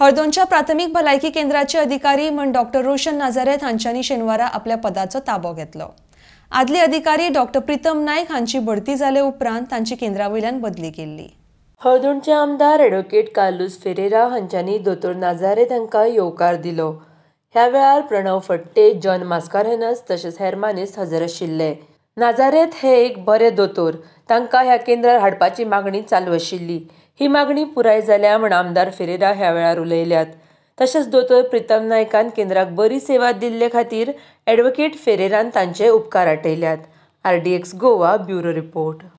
हळदोनच्या प्राथमिक भलायकी केंद्राचे अधिकारी म्हण डॉक्टर रोशन नाजारेत हांच्यानी शेनवारा आपल्या पदाचो ताबो घेतलो आदले अधिकारी डॉक्टर प्रितम नायक हांची भरती जाले उपरांत तांची केंद्रावयल्यान बदली केल्ली हळदोणचे आमदार एडवोकेट कार्लूस फेरेरा हांच्यांनी दोतोर नाजारे तांकां येवकार दिलो ह्या वेळार प्रणव फट्टे जॉन मास्कारेनस तशेंच हेर मानेस्त हजर आशिल्ले नाजारेत हे एक बरे दोतोर तांकां ह्या केंद्रार हाडपाची मागणी चालू आशिल्ली ही मागणी पुराय जाल्या म्हण आमदार फेरेरा ह्या वेळार उलयल्यात तशेंच दोतोर प्रितम नायकान केंद्राक बरी सेवा दिल्ले खातीर एडवोकेट फेरेरान तांचे उपकार आटयल्यात R D X Goa bureau report